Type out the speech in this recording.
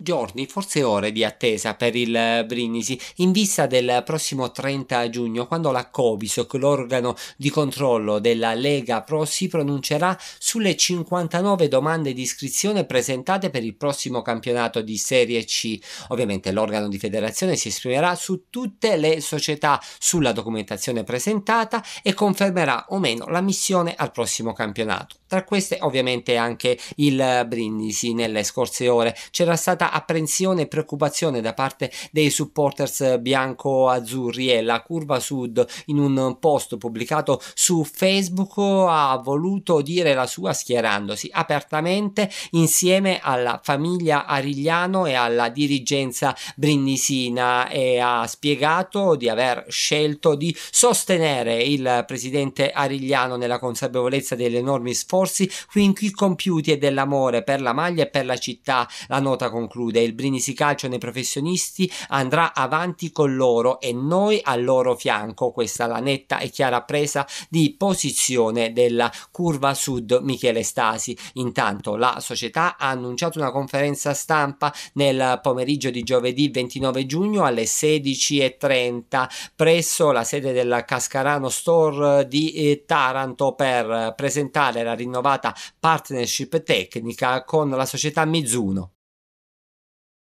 giorni, forse ore di attesa per il eh, Brindisi in vista del prossimo 30 giugno quando la Covisoc, l'organo di controllo della Lega Pro, si pronuncerà sulle 59 domande di iscrizione presentate per il prossimo campionato di Serie C. Ovviamente l'organo di federazione si esprimerà su tutte le società, sulla documentazione presentata e confermerà o meno la missione al prossimo campionato. Tra queste ovviamente anche il Brindisi. Nelle scorse ore c'era stata apprensione e preoccupazione da parte dei supporters bianco-azzurri e la curva sud in un post pubblicato su Facebook ha voluto dire la sua schierandosi apertamente insieme alla famiglia Arigliano e alla dirigenza brindisina e ha spiegato di aver scelto di sostenere il presidente Arigliano nella consapevolezza degli enormi sforzi sforzi quinqui compiuti e dell'amore per la maglia e per la città. La nota conclude: il Brindisi Calcio nei professionisti andrà avanti con loro e noi al loro fianco. Questa è la netta e chiara presa di posizione della curva sud Michele Stasi. Intanto la società ha annunciato una conferenza stampa nel pomeriggio di giovedì 29 giugno alle 16.30 presso la sede del Cascarano Store di eh, Taranto per presentare la rinnovazione rinnovata partnership tecnica con la società Mizuno.